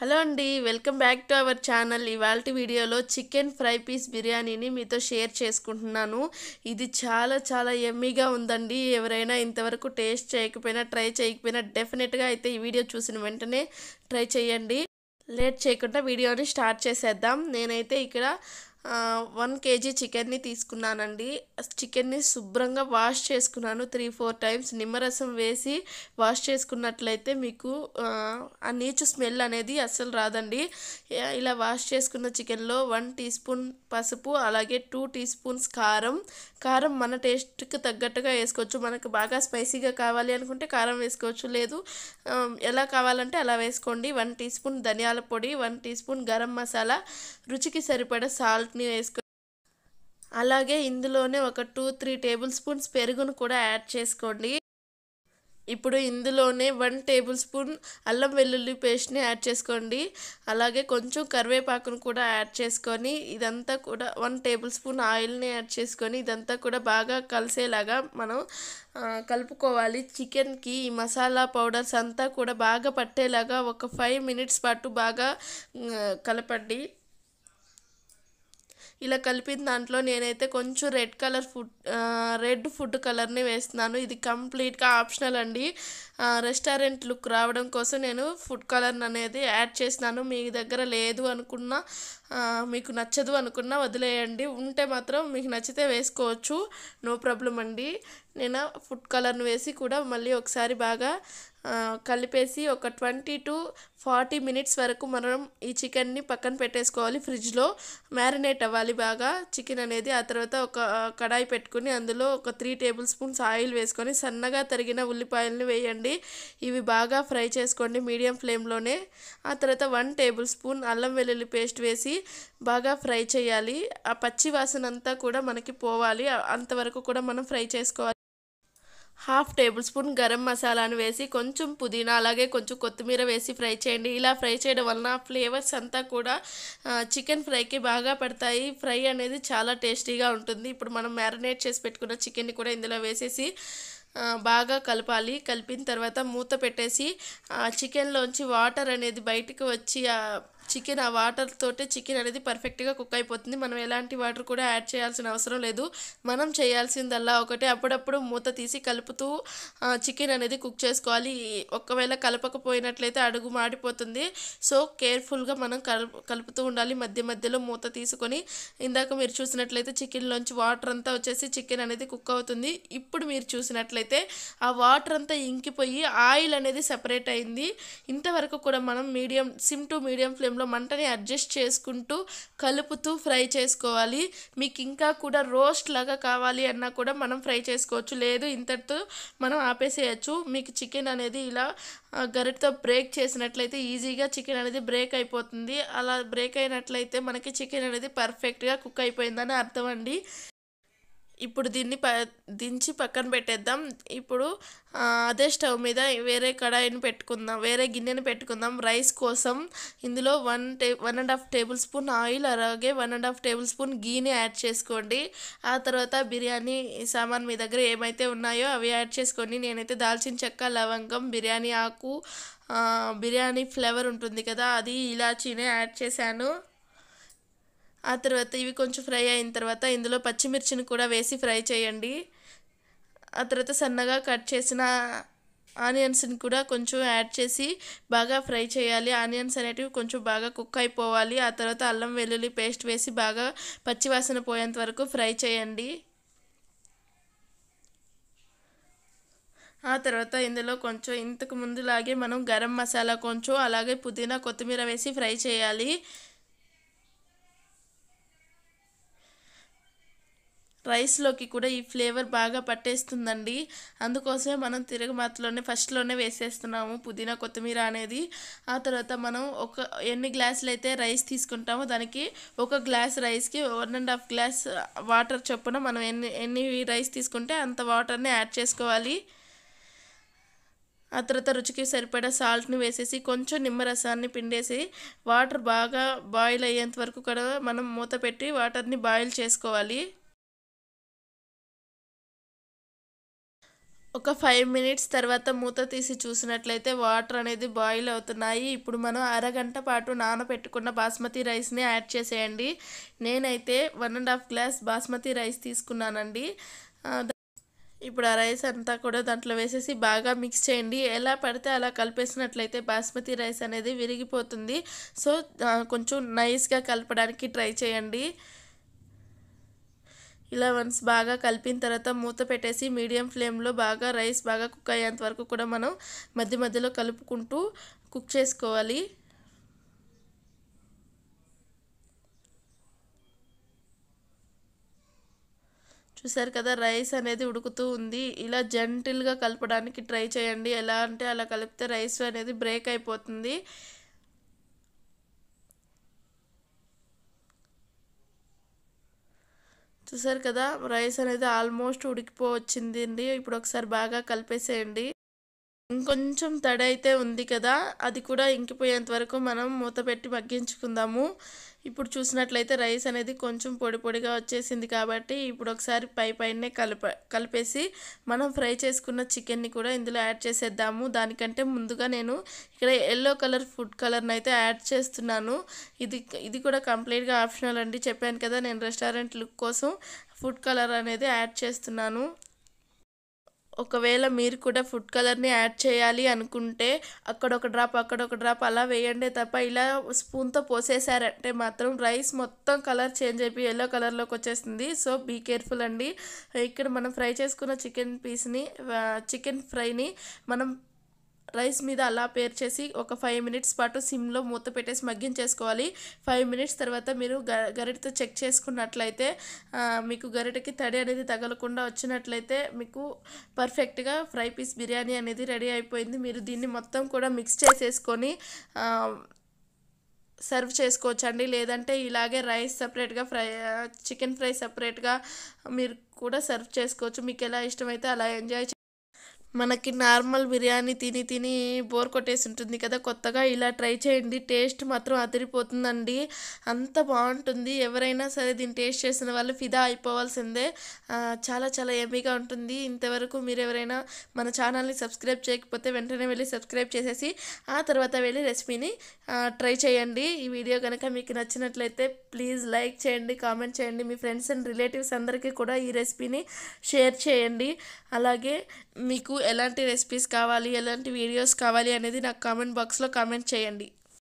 hello అండి welcome back to our channel ఇవాళ వీడియోలో చికెన్ ఫ్రై పీస్ బిర్యానీని మీతో షేర్ చేసుకుంటున్నాను ఇది చాలా చాలా ఎమ్మీగా ఉందండి ఎవరైనా ఇంతవరకు టేస్ట్ చేయకపోయినా ట్రై చేయకపోయినా డెఫినెట్గా అయితే ఈ వీడియో చూసిన వెంటనే ట్రై చేయండి లేట్ చేయకుండా వీడియోని స్టార్ట్ చేసేద్దాం నేనైతే ఇక్కడ వన్ కేజీ చికెన్ని తీసుకున్నానండి చికెన్ని శుభ్రంగా వాష్ చేసుకున్నాను త్రీ ఫోర్ టైమ్స్ నిమ్మరసం వేసి వాష్ చేసుకున్నట్లయితే మీకు ఆ నీచు స్మెల్ అనేది అస్సలు రాదండి ఇలా వాష్ చేసుకున్న చికెన్లో వన్ టీ స్పూన్ పసుపు అలాగే టూ టీ స్పూన్స్ కారం కారం మన టేస్ట్కి తగ్గట్టుగా వేసుకోవచ్చు మనకు బాగా స్పైసీగా కావాలి అనుకుంటే కారం వేసుకోవచ్చు లేదు ఎలా కావాలంటే అలా వేసుకోండి వన్ టీ స్పూన్ ధనియాల పొడి one teaspoon garam masala రుచికి సరిపడ సాల్ట్ చట్నీ వేసుకొని అలాగే ఇందులోనే ఒక టూ త్రీ టేబుల్ స్పూన్స్ పెరుగును కూడా యాడ్ చేసుకోండి ఇప్పుడు ఇందులోనే వన్ టేబుల్ స్పూన్ అల్లం వెల్లుల్లి పేస్ట్ని యాడ్ చేసుకోండి అలాగే కొంచెం కరివేపాకును కూడా యాడ్ చేసుకొని ఇదంతా కూడా వన్ టేబుల్ స్పూన్ ఆయిల్ని యాడ్ చేసుకొని ఇదంతా కూడా బాగా కలిసేలాగా మనం కలుపుకోవాలి చికెన్కి ఈ మసాలా పౌడర్స్ అంతా కూడా బాగా పట్టేలాగా ఒక ఫైవ్ మినిట్స్ పాటు బాగా కలపండి ఇలా కలిపిన దాంట్లో నేనైతే కొంచెం red colour food red food కలర్ని వేస్తున్నాను ఇది కంప్లీట్గా ఆప్షనల్ అండి రెస్టారెంట్ లుక్ రావడం కోసం నేను ఫుడ్ కలర్ అనేది యాడ్ చేసినాను మీ దగ్గర లేదు అనుకున్న మీకు నచ్చదు అనుకున్నా వదిలేయండి ఉంటే మాత్రం మీకు నచ్చితే వేసుకోవచ్చు నో ప్రాబ్లం అండి నేను ఫుడ్ కలర్ను వేసి కూడా మళ్ళీ ఒకసారి బాగా కలిపేసి ఒక ట్వంటీ టు ఫార్టీ మినిట్స్ వరకు మనం ఈ చికెన్ని పక్కన పెట్టేసుకోవాలి ఫ్రిడ్జ్లో మ్యారినేట్ అవ్వాలి బాగా చికెన్ అనేది ఆ తర్వాత ఒక కడాయి పెట్టుకుని అందులో ఒక త్రీ టేబుల్ స్పూన్స్ ఆయిల్ వేసుకొని సన్నగా తరిగిన ఉల్లిపాయలను వేయండి ఇవి బాగా ఫ్రై చేసుకోండి మీడియం ఫ్లేమ్లోనే ఆ తర్వాత వన్ టేబుల్ స్పూన్ అల్లం వెల్లుల్లి పేస్ట్ వేసి బాగా ఫ్రై చేయాలి ఆ పచ్చి వాసన అంతా కూడా మనకి పోవాలి అంతవరకు కూడా మనం ఫ్రై చేసుకోవాలి హాఫ్ టేబుల్ స్పూన్ గరం మసాలాను వేసి కొంచెం పుదీనా అలాగే కొంచెం కొత్తిమీర వేసి ఫ్రై చేయండి ఇలా ఫ్రై చేయడం వలన ఫ్లేవర్స్ అంతా కూడా చికెన్ ఫ్రైకి బాగా పడతాయి ఫ్రై అనేది చాలా టేస్టీగా ఉంటుంది ఇప్పుడు మనం మ్యారినేట్ చేసి పెట్టుకున్న చికెన్ని కూడా ఇందులో వేసేసి బాగా కలపాలి కలిపిన తర్వాత మూత పెట్టేసి ఆ చికెన్లోంచి వాటర్ అనేది బయటకు వచ్చి చికెన్ ఆ వాటర్ తోటే చికెన్ అనేది పర్ఫెక్ట్గా కుక్ అయిపోతుంది మనం ఎలాంటి వాటర్ కూడా యాడ్ చేయాల్సిన అవసరం లేదు మనం చేయాల్సిందల్లా ఒకటే అప్పుడప్పుడు మూత తీసి కలుపుతూ చికెన్ అనేది కుక్ చేసుకోవాలి ఒకవేళ కలపకపోయినట్లయితే అడుగు మాడిపోతుంది సో కేర్ఫుల్గా మనం కలుపుతూ ఉండాలి మధ్య మధ్యలో మూత తీసుకొని ఇందాక మీరు చూసినట్లయితే చికెన్లోంచి వాటర్ అంతా వచ్చేసి చికెన్ అనేది కుక్ అవుతుంది ఇప్పుడు మీరు చూసినట్లయితే ఆ వాటర్ అంతా ఇంకిపోయి ఆయిల్ అనేది సెపరేట్ అయింది ఇంతవరకు కూడా మనం మీడియం సిమ్ టు మీడియం ఫ్లేమ్లో మంటని అడ్జస్ట్ చేసుకుంటూ కలుపుతూ ఫ్రై చేసుకోవాలి మీకు ఇంకా కూడా రోస్ట్ లాగా కావాలి అన్నా కూడా మనం ఫ్రై చేసుకోవచ్చు లేదు ఇంతటితో మనం ఆపేసేయచ్చు మీకు చికెన్ అనేది ఇలా గరిటతో బ్రేక్ చేసినట్లయితే ఈజీగా చికెన్ అనేది బ్రేక్ అయిపోతుంది అలా బ్రేక్ అయినట్లయితే మనకి చికెన్ అనేది పర్ఫెక్ట్గా కుక్ అయిపోయిందని అర్థం అండి ఇప్పుడు దీన్ని ప దించి పక్కన పెట్టేద్దాం ఇప్పుడు అదే స్టవ్ మీద వేరే కడాయిని పెట్టుకుందాం వేరే గిన్నెని పెట్టుకుందాం రైస్ కోసం ఇందులో వన్ టే one and half tablespoon oil అలాగే one and half tablespoon గీని యాడ్ చేసుకోండి ఆ తర్వాత బిర్యానీ సామాన్ మీ దగ్గర ఏమైతే ఉన్నాయో అవి యాడ్ చేసుకోండి నేనైతే దాల్చిన చెక్క లవంగం బిర్యానీ ఆకు బిర్యానీ ఫ్లేవర్ ఉంటుంది కదా అది ఇలాచీనే యాడ్ చేశాను ఆ తర్వాత ఇవి కొంచెం ఫ్రై అయిన తర్వాత ఇందులో పచ్చిమిర్చిని కూడా వేసి ఫ్రై చేయండి ఆ తర్వాత సన్నగా కట్ చేసిన ఆనియన్స్ని కూడా కొంచెం యాడ్ చేసి బాగా ఫ్రై చేయాలి ఆనియన్స్ అనేటివి కొంచెం బాగా కుక్ అయిపోవాలి ఆ తర్వాత అల్లం వెల్లుల్లి పేస్ట్ వేసి బాగా పచ్చివాసన పోయేంత వరకు ఫ్రై చేయండి ఆ తర్వాత ఇందులో కొంచెం ఇంతకు ముందులాగే మనం గరం మసాలా కొంచెం అలాగే పుదీనా కొత్తిమీర వేసి ఫ్రై చేయాలి రైస్లోకి కూడా ఈ ఫ్లేవర్ బాగా పట్టేస్తుందండి అందుకోసమే మనం తిరగమాతలోనే ఫస్ట్లోనే వేసేస్తున్నాము పుదీనా కొత్తిమీర అనేది ఆ తర్వాత మనం ఒక ఎన్ని గ్లాసులు అయితే రైస్ తీసుకుంటామో దానికి ఒక గ్లాస్ రైస్కి one and half glass water చొప్పున మనం ఎన్ని ఎన్ని రైస్ తీసుకుంటే అంత వాటర్ని యాడ్ చేసుకోవాలి ఆ తర్వాత రుచికి సరిపడా సాల్ట్ని వేసేసి కొంచెం నిమ్మరసాన్ని పిండేసి వాటర్ బాగా బాయిల్ అయ్యేంత వరకు కూడా మనం మూత పెట్టి వాటర్ని బాయిల్ చేసుకోవాలి ఒక ఫైవ్ మినిట్స్ తర్వాత మూత తీసి చూసినట్లయితే వాటర్ అనేది బాయిల్ అవుతున్నాయి ఇప్పుడు మనం అరగంట పాటు నానబెట్టుకున్న బాస్మతి రైస్ని యాడ్ చేసేయండి నేనైతే one and half glass basmati rice తీసుకున్నానండి ఇప్పుడు ఆ రైస్ అంతా కూడా దాంట్లో వేసేసి బాగా మిక్స్ చేయండి ఎలా పడితే అలా కలిపేసినట్లయితే బాస్మతి రైస్ అనేది విరిగిపోతుంది సో కొంచెం నైస్గా కలపడానికి ట్రై చేయండి ఇలా వన్స్ బాగా కలిపిన తర్వాత మూత పెట్టేసి మీడియం ఫ్లేమ్లో బాగా రైస్ బాగా కుక్ అయ్యేంత వరకు కూడా మనం మధ్య మధ్యలో కలుపుకుంటూ కుక్ చేసుకోవాలి చూసారు కదా రైస్ అనేది ఉడుకుతూ ఉంది ఇలా జెంటిల్గా కలపడానికి ట్రై చేయండి ఎలా అంటే అలా కలిపితే రైస్ అనేది బ్రేక్ అయిపోతుంది చూసారు కదా రైస్ అనేది ఆల్మోస్ట్ ఉడికిపోవచ్చింది అండి ఇప్పుడు ఒకసారి బాగా కలిపేసేయండి ఇంకొంచెం తడి అయితే ఉంది కదా అది కూడా ఇంకిపోయేంత వరకు మనం మూత పెట్టి మగ్గించుకుందాము ఇప్పుడు చూసినట్లయితే రైస్ అనేది కొంచెం పొడి పొడిగా వచ్చేసింది కాబట్టి ఇప్పుడు ఒకసారి పై పైనే కలప కలిపేసి మనం ఫ్రై చేసుకున్న చికెన్ని కూడా ఇందులో యాడ్ చేసేద్దాము దానికంటే ముందుగా నేను ఇక్కడ ఎల్లో కలర్ ఫుడ్ కలర్ని అయితే యాడ్ చేస్తున్నాను ఇది ఇది కూడా కంప్లీట్గా ఆప్షనల్ అండి చెప్పాను కదా నేను రెస్టారెంట్ లుక్ కోసం ఫుడ్ కలర్ అనేది యాడ్ చేస్తున్నాను ఒకవేళ మీరు కూడా ఫుడ్ కలర్ని యాడ్ చేయాలి అనుకుంటే అక్కడ ఒక డ్రాప్ అక్కడ ఒక డ్రాప్ అలా వేయండి తప్ప ఇలా స్పూన్తో పోసేసారంటే మాత్రం రైస్ మొత్తం కలర్ చేంజ్ అయిపోయి ఎల్లో కలర్లోకి వచ్చేస్తుంది సో బీ కేర్ఫుల్ అండి ఇక్కడ మనం ఫ్రై చేసుకున్న చికెన్ పీస్ని చికెన్ ఫ్రైని మనం రైస్ మీద అలా పేర్చేసి ఒక ఫైవ్ మినిట్స్ పాటు సిమ్లో మూత పెట్టేసి మగ్గించేసుకోవాలి ఫైవ్ మినిట్స్ తర్వాత మీరు గ గరిటతో చెక్ చేసుకున్నట్లయితే మీకు గరిటకి తడి అనేది తగలకుండా వచ్చినట్లయితే మీకు పర్ఫెక్ట్గా ఫ్రై పీస్ బిర్యానీ అనేది రెడీ అయిపోయింది మీరు దీన్ని మొత్తం కూడా మిక్స్ చేసేసుకొని సర్వ్ చేసుకోవచ్చండి లేదంటే ఇలాగే రైస్ సపరేట్గా ఫ్రై చికెన్ ఫ్రై సపరేట్గా మీరు కూడా సర్వ్ చేసుకోవచ్చు మీకు ఎలా ఇష్టమైతే అలా ఎంజాయ్ మనకి నార్మల్ బిర్యానీ తిని తిని బోర్ కొట్టేసి ఉంటుంది కదా కొత్తగా ఇలా ట్రై చేయండి టేస్ట్ మాత్రం అదిరిపోతుందండి అంత బాగుంటుంది ఎవరైనా సరే దీన్ని టేస్ట్ చేసిన వాళ్ళు ఫిదా అయిపోవాల్సిందే చాలా చాలా ఎమీగా ఉంటుంది ఇంతవరకు మీరు ఎవరైనా మన ఛానల్ని సబ్స్క్రైబ్ చేయకపోతే వెంటనే వెళ్ళి సబ్స్క్రైబ్ చేసేసి ఆ తర్వాత వెళ్ళి రెసిపీని ట్రై చేయండి ఈ వీడియో కనుక మీకు నచ్చినట్లయితే ప్లీజ్ లైక్ చేయండి కామెంట్ చేయండి మీ ఫ్రెండ్స్ అండ్ రిలేటివ్స్ అందరికీ కూడా ఈ రెసిపీని షేర్ చేయండి అలాగే మీకు ఎలాంటి రెసిపీస్ కావాలి ఎలాంటి వీడియోస్ కావాలి అనేది నాకు కామెంట్ బాక్స్లో కామెంట్ చేయండి